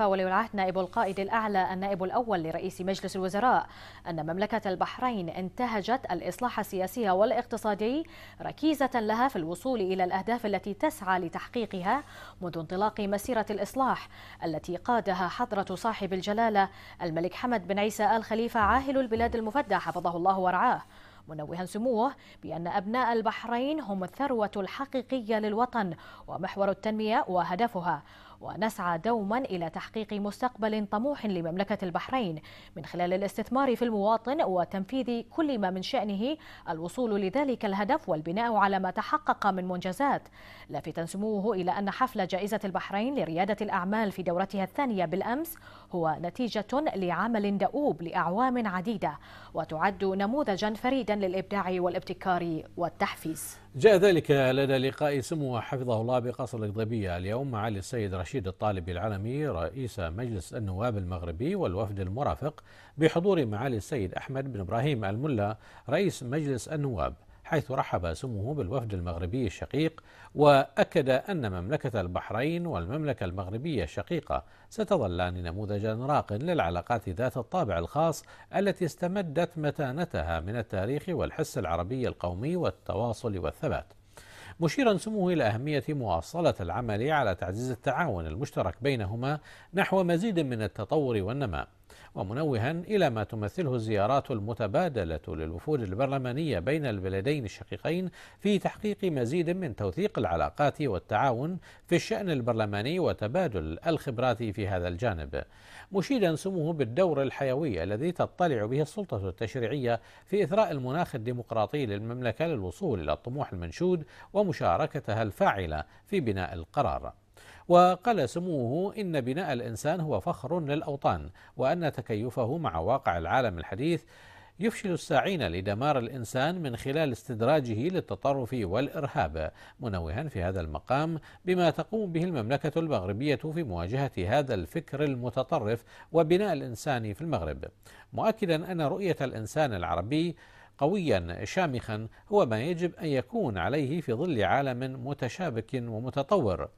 ولي العهد نائب القائد الأعلى النائب الأول لرئيس مجلس الوزراء أن مملكة البحرين انتهجت الإصلاح السياسي والاقتصادي ركيزة لها في الوصول إلى الأهداف التي تسعى لتحقيقها منذ انطلاق مسيرة الإصلاح التي قادها حضرة صاحب الجلالة الملك حمد بن عيسى آل خليفة عاهل البلاد المفدى حفظه الله ورعاه منوها سموه بأن أبناء البحرين هم الثروة الحقيقية للوطن ومحور التنمية وهدفها ونسعى دوما إلى تحقيق مستقبل طموح لمملكة البحرين من خلال الاستثمار في المواطن وتنفيذ كل ما من شأنه الوصول لذلك الهدف والبناء على ما تحقق من منجزات لافتا سموه إلى أن حفل جائزة البحرين لريادة الأعمال في دورتها الثانية بالأمس هو نتيجة لعمل دؤوب لأعوام عديدة وتعد نموذجا فريدا للإبداع والابتكار والتحفيز جاء ذلك لدى لقاء سمو حفظه الله بقصر القضبية اليوم مع السيد رشيد رشيد الطالب العلمي رئيس مجلس النواب المغربي والوفد المرافق بحضور معالي السيد أحمد بن إبراهيم الملا رئيس مجلس النواب حيث رحب سموه بالوفد المغربي الشقيق واكد ان مملكه البحرين والمملكه المغربيه الشقيقه ستظلان نموذجا راق للعلاقات ذات الطابع الخاص التي استمدت متانتها من التاريخ والحس العربي القومي والتواصل والثبات مشيرا سموه إلى أهمية مواصلة العمل على تعزيز التعاون المشترك بينهما نحو مزيد من التطور والنماء ومنوها إلى ما تمثله الزيارات المتبادلة للوفود البرلمانية بين البلدين الشقيقين في تحقيق مزيد من توثيق العلاقات والتعاون في الشأن البرلماني وتبادل الخبرات في هذا الجانب مشيدا سموه بالدور الحيوي الذي تطلع به السلطة التشريعية في إثراء المناخ الديمقراطي للمملكة للوصول إلى الطموح المنشود ومشاركتها الفاعلة في بناء القرار وقال سموه إن بناء الإنسان هو فخر للأوطان وأن تكيفه مع واقع العالم الحديث يفشل الساعين لدمار الإنسان من خلال استدراجه للتطرف والإرهاب منوها في هذا المقام بما تقوم به المملكة المغربية في مواجهة هذا الفكر المتطرف وبناء الإنسان في المغرب مؤكدا أن رؤية الإنسان العربي قويا شامخا هو ما يجب أن يكون عليه في ظل عالم متشابك ومتطور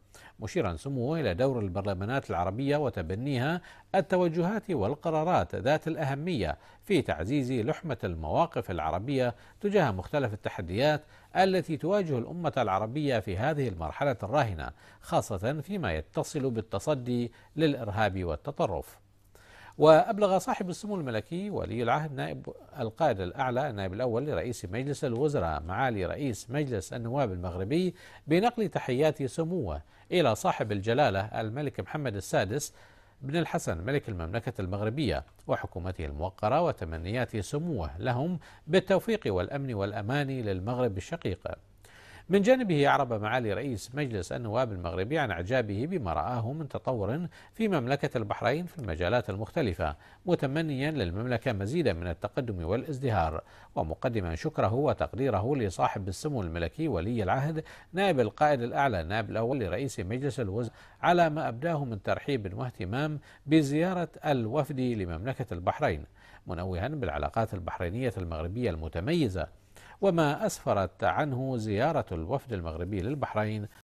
مشيرا سموه إلى دور البرلمانات العربية وتبنيها التوجهات والقرارات ذات الأهمية في تعزيز لحمة المواقف العربية تجاه مختلف التحديات التي تواجه الأمة العربية في هذه المرحلة الراهنة خاصة فيما يتصل بالتصدي للإرهاب والتطرف وأبلغ صاحب السمو الملكي ولي العهد نائب القائد الأعلى النائب الأول لرئيس مجلس الوزراء معالي رئيس مجلس النواب المغربي بنقل تحيات سموه إلى صاحب الجلالة الملك محمد السادس بن الحسن ملك المملكة المغربية وحكومته الموقرة وتمنيات سموه لهم بالتوفيق والأمن والأمان للمغرب الشقيق من جانبه أعرب معالي رئيس مجلس النواب المغربي عن إعجابه بما رآه من تطور في مملكة البحرين في المجالات المختلفة متمنيا للمملكة مزيدا من التقدم والازدهار ومقدما شكره وتقديره لصاحب السمو الملكي ولي العهد نائب القائد الأعلى نائب الأول لرئيس مجلس الوزراء على ما أبداه من ترحيب واهتمام بزيارة الوفد لمملكة البحرين منوها بالعلاقات البحرينية المغربية المتميزة وما أسفرت عنه زيارة الوفد المغربي للبحرين